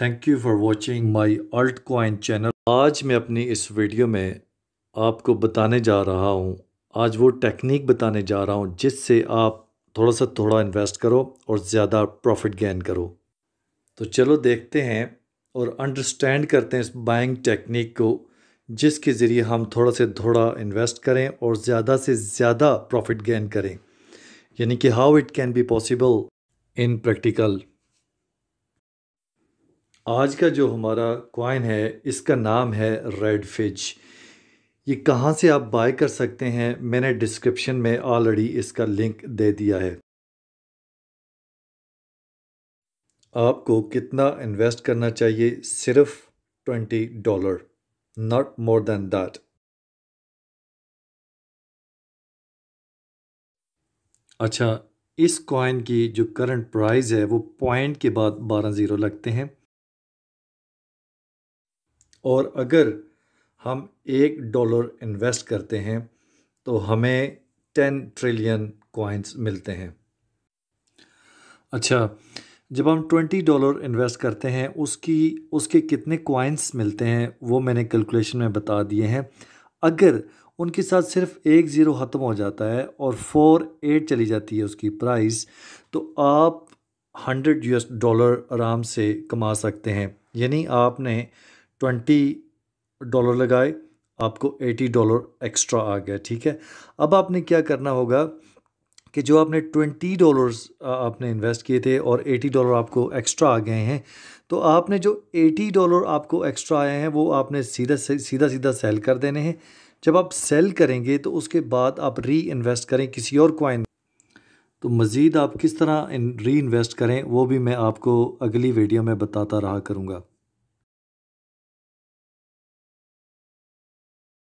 thank you for watching my alt coin channel आज मैं अपनी इस वीडियो में आपको बताने जा रहा हूँ आज वो टेक्निक बताने जा रहा हूँ जिससे आप थोड़ा सा थोड़ा इन्वेस्ट करो और ज़्यादा प्रॉफिट गेन करो तो चलो देखते हैं और अंडरस्टैंड करते हैं इस बाइंग टेक्निक को जिसके ज़रिए हम थोड़ा से थोड़ा इन्वेस्ट करें और ज़्यादा से ज़्यादा प्रॉफिट गेन करें यानी कि how it can be possible in practical आज का जो हमारा कॉइन है इसका नाम है रेड फिज ये कहाँ से आप बाय कर सकते हैं मैंने डिस्क्रिप्शन में ऑलरेडी इसका लिंक दे दिया है आपको कितना इन्वेस्ट करना चाहिए सिर्फ twenty dollar not more than that अच्छा इस कॉइन की जो करंट प्राइस है वो पॉइंट के बाद बारह ज़ीरो लगते हैं और अगर हम एक डॉलर इन्वेस्ट करते हैं तो हमें टेन ट्रिलियन कॉइन्स मिलते हैं अच्छा जब हम ट्वेंटी डॉलर इन्वेस्ट करते हैं उसकी उसके कितने कॉइन्स मिलते हैं वो मैंने कैलकुलेशन में बता दिए हैं अगर उनके साथ सिर्फ एक ज़ीरो ख़त्म हो जाता है और फोर एट चली जाती है उसकी प्राइस तो आप हंड्रेड यूएस डॉलर आराम से कमा सकते हैं यानी आपने ट्वेंटी डॉलर लगाए आपको एटी डॉलर एक्स्ट्रा आ गया ठीक है अब आपने क्या करना होगा कि जो आपने ट्वेंटी डॉलर्स आपने इन्वेस्ट किए थे और एटी डॉलर आपको एक्स्ट्रा आ गए हैं तो आपने जो एटी डॉलर आपको एक्स्ट्रा आए हैं वो आपने सीधा सीधा सीधा सेल कर देने हैं जब आप सेल करेंगे तो उसके बाद आप री इन्वेस्ट करें किसी और कॉइन तो मज़ीद आप किस तरह री इन्वेस्ट करें वो भी मैं आपको अगली वीडियो में बताता रहा करूँगा